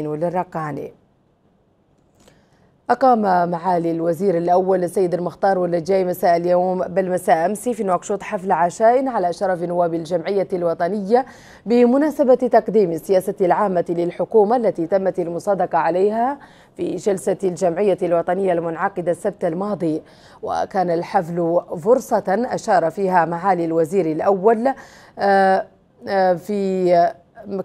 للرقاني أقام معالي الوزير الأول السيد المختار واللجاي مساء اليوم بل مساء أمس في نواكشوط حفل عشاء على شرف نواب الجمعية الوطنية بمناسبة تقديم السياسة العامة للحكومة التي تمت المصادقة عليها في جلسة الجمعية الوطنية المنعقدة السبت الماضي وكان الحفل فرصة أشار فيها معالي الوزير الأول آه، آه، في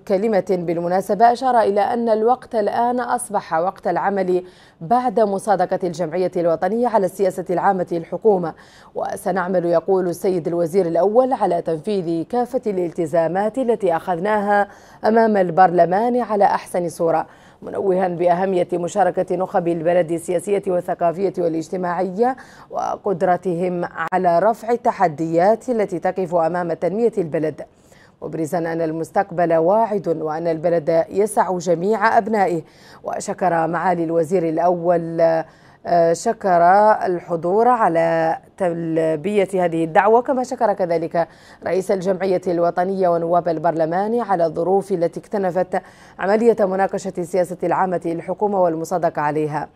كلمة بالمناسبة أشار إلى أن الوقت الآن أصبح وقت العمل بعد مصادقة الجمعية الوطنية على السياسة العامة للحكومة وسنعمل يقول السيد الوزير الأول على تنفيذ كافة الالتزامات التي أخذناها أمام البرلمان على أحسن صورة منوها بأهمية مشاركة نخب البلد السياسية والثقافية والاجتماعية وقدرتهم على رفع التحديات التي تقف أمام تنمية البلد مبرزا أن المستقبل واعد وأن البلد يسع جميع أبنائه وشكر معالي الوزير الأول آه، شكر الحضور على تلبية هذه الدعوة كما شكر كذلك رئيس الجمعية الوطنية ونواب البرلمان على الظروف التي اكتنفت عملية مناقشة السياسة العامة للحكومة والمصادقة عليها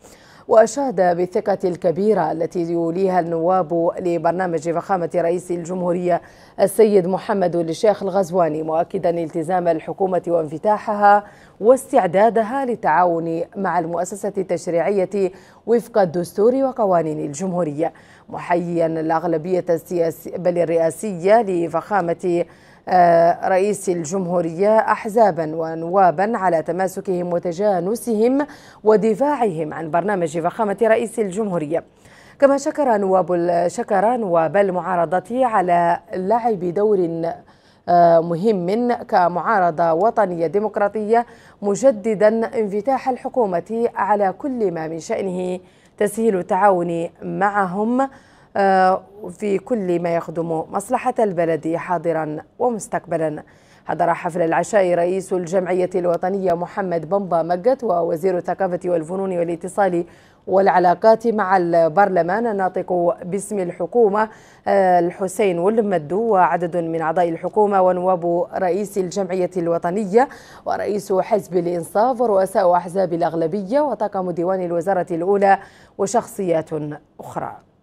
وأشاد بالثقة الكبيرة التي يوليها النواب لبرنامج فخامة رئيس الجمهورية السيد محمد الشيخ الغزواني مؤكدا التزام الحكومة وانفتاحها واستعدادها للتعاون مع المؤسسة التشريعية وفق الدستور وقوانين الجمهورية محييا الأغلبية السياسية بل الرئاسية لفخامة آه، رئيس الجمهورية أحزابا ونوابا على تماسكهم وتجانسهم ودفاعهم عن برنامج فخامة رئيس الجمهورية كما شكر نواب شكر نواب المعارضة على لعب دور آه، مهم كمعارضة وطنية ديمقراطية مجددا انفتاح الحكومة على كل ما من شأنه تسهيل التعاون معهم آه، في كل ما يخدم مصلحة البلد حاضرا ومستقبلا حضر حفل العشاء رئيس الجمعية الوطنية محمد بمبا مجت ووزير الثقافة والفنون والاتصال والعلاقات مع البرلمان الناطق باسم الحكومة آه، الحسين والمدو وعدد من أعضاء الحكومة ونواب رئيس الجمعية الوطنية ورئيس حزب الإنصاف ورؤساء أحزاب الأغلبية وطاقم ديوان الوزارة الأولى وشخصيات أخرى